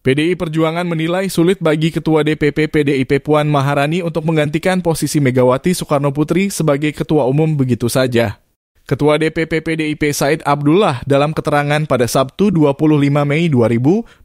PDI Perjuangan menilai sulit bagi Ketua DPP PDIP Puan Maharani untuk menggantikan posisi Megawati Soekarno Putri sebagai Ketua Umum begitu saja. Ketua DPP PDIP Said Abdullah dalam keterangan pada Sabtu 25 Mei 2024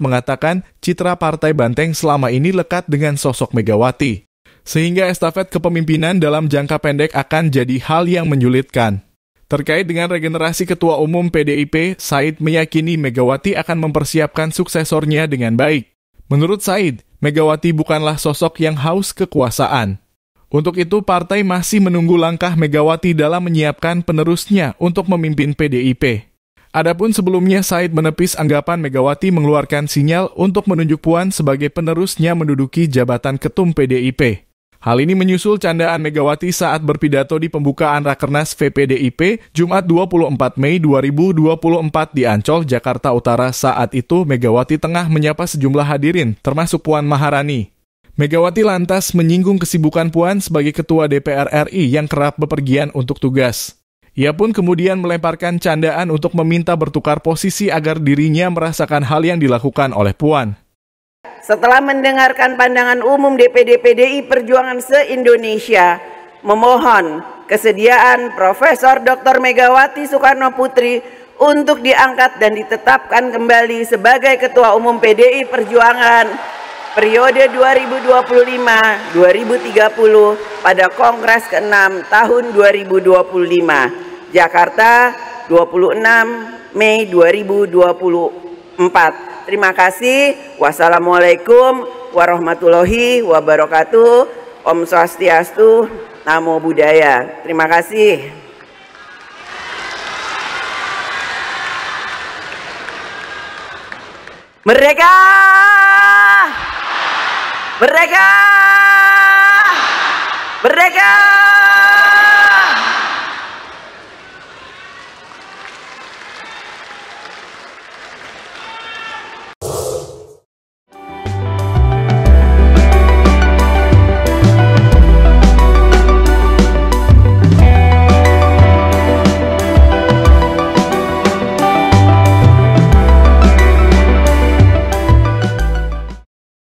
mengatakan citra Partai Banteng selama ini lekat dengan sosok Megawati. Sehingga estafet kepemimpinan dalam jangka pendek akan jadi hal yang menyulitkan. Terkait dengan regenerasi Ketua Umum PDIP, Said meyakini Megawati akan mempersiapkan suksesornya dengan baik. Menurut Said, Megawati bukanlah sosok yang haus kekuasaan. Untuk itu, partai masih menunggu langkah Megawati dalam menyiapkan penerusnya untuk memimpin PDIP. Adapun sebelumnya, Said menepis anggapan Megawati mengeluarkan sinyal untuk menunjuk Puan sebagai penerusnya menduduki jabatan ketum PDIP. Hal ini menyusul candaan Megawati saat berpidato di pembukaan Rakernas VPDIP Jumat 24 Mei 2024 di Ancol, Jakarta Utara. Saat itu Megawati tengah menyapa sejumlah hadirin, termasuk Puan Maharani. Megawati lantas menyinggung kesibukan Puan sebagai Ketua DPR RI yang kerap bepergian untuk tugas. Ia pun kemudian melemparkan candaan untuk meminta bertukar posisi agar dirinya merasakan hal yang dilakukan oleh Puan setelah mendengarkan pandangan umum DPD PDI Perjuangan se-Indonesia, memohon kesediaan Profesor Dr. Megawati Soekarno Putri untuk diangkat dan ditetapkan kembali sebagai Ketua Umum PDI Perjuangan periode 2025-2030 pada Kongres ke-6 tahun 2025, Jakarta 26 Mei 2024 Terima kasih. Wassalamualaikum warahmatullahi wabarakatuh. Om Swastiastu, Namo Buddhaya. Terima kasih. Mereka! Mereka! Mereka!